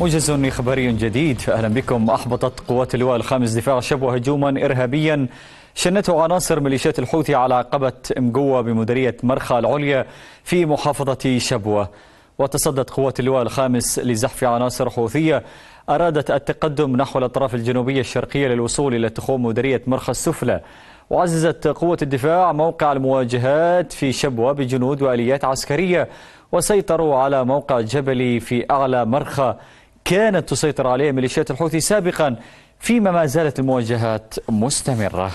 موجز خبري جديد اهلا بكم احبطت قوات اللواء الخامس دفاع شبوه هجوما ارهابيا شنته عناصر ميليشيات الحوثي على عقبه مقوه بمديريه مرخى العليا في محافظه شبوه وتصدت قوات اللواء الخامس لزحف عناصر حوثيه ارادت التقدم نحو الاطراف الجنوبيه الشرقيه للوصول الى تخوم مديريه مرخى السفلى وعززت قوة الدفاع موقع المواجهات في شبوة بجنود وآليات عسكرية وسيطروا على موقع جبلي في أعلى مرخى كانت تسيطر عليه ميليشيات الحوثي سابقا فيما ما زالت المواجهات مستمرة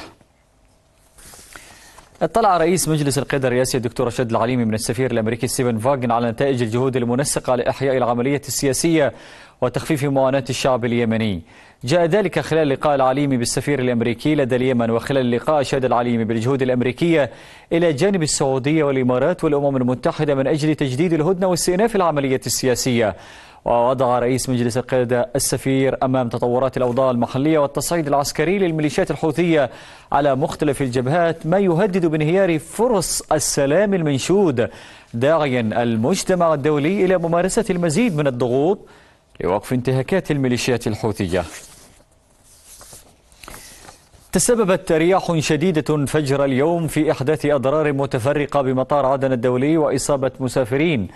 اطلع رئيس مجلس القيادة الرئاسي الدكتور رشاد العليمي من السفير الأمريكي ستيفن فاغن على نتائج الجهود المنسقة لإحياء العملية السياسية وتخفيف معاناة الشعب اليمني جاء ذلك خلال لقاء العليمي بالسفير الأمريكي لدى اليمن وخلال اللقاء أشاد العليمي بالجهود الأمريكية إلى جانب السعودية والإمارات والأمم المتحدة من أجل تجديد الهدنة واستئناف العملية السياسية ووضع رئيس مجلس القيادة السفير أمام تطورات الأوضاع المحلية والتصعيد العسكري للميليشيات الحوثية على مختلف الجبهات ما يهدد بانهيار فرص السلام المنشود داعيا المجتمع الدولي إلى ممارسة المزيد من الضغوط لوقف انتهاكات الميليشيات الحوثية تسببت رياح شديدة فجر اليوم في إحداث أضرار متفرقة بمطار عدن الدولي وإصابة مسافرين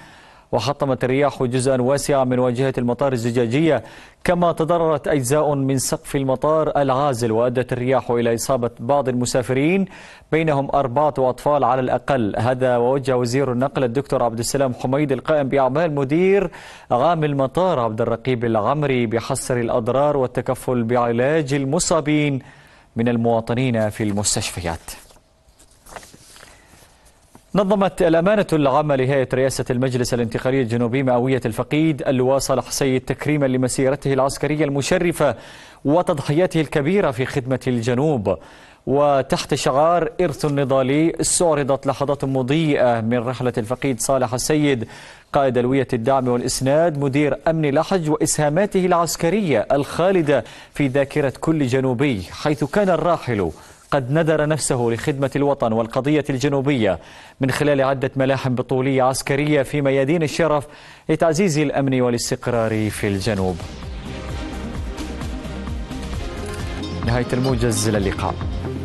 وحطمت الرياح جزءا واسعا من واجهة المطار الزجاجية كما تضررت أجزاء من سقف المطار العازل وأدت الرياح إلى إصابة بعض المسافرين بينهم أربعة أطفال على الأقل هذا ووجه وزير النقل الدكتور عبد السلام حميد القائم بأعمال مدير عام المطار عبد الرقيب العمري بحصر الأضرار والتكفل بعلاج المصابين من المواطنين في المستشفيات نظمت الأمانة العامة لهيئة رئاسة المجلس الانتقالي الجنوبي مئوية الفقيد اللواء صالح سيد تكريما لمسيرته العسكرية المشرفة وتضحياته الكبيرة في خدمة الجنوب وتحت شعار إرث نضالي استعرضت لحظات مضيئة من رحلة الفقيد صالح السيد قائد ألوية الدعم والإسناد مدير أمن لحج وإسهاماته العسكرية الخالدة في ذاكرة كل جنوبي حيث كان الراحل قد نذر نفسه لخدمة الوطن والقضية الجنوبية من خلال عدة ملاحم بطولية عسكرية في ميادين الشرف لتعزيز الأمن والاستقرار في الجنوب نهاية الموجز للقاء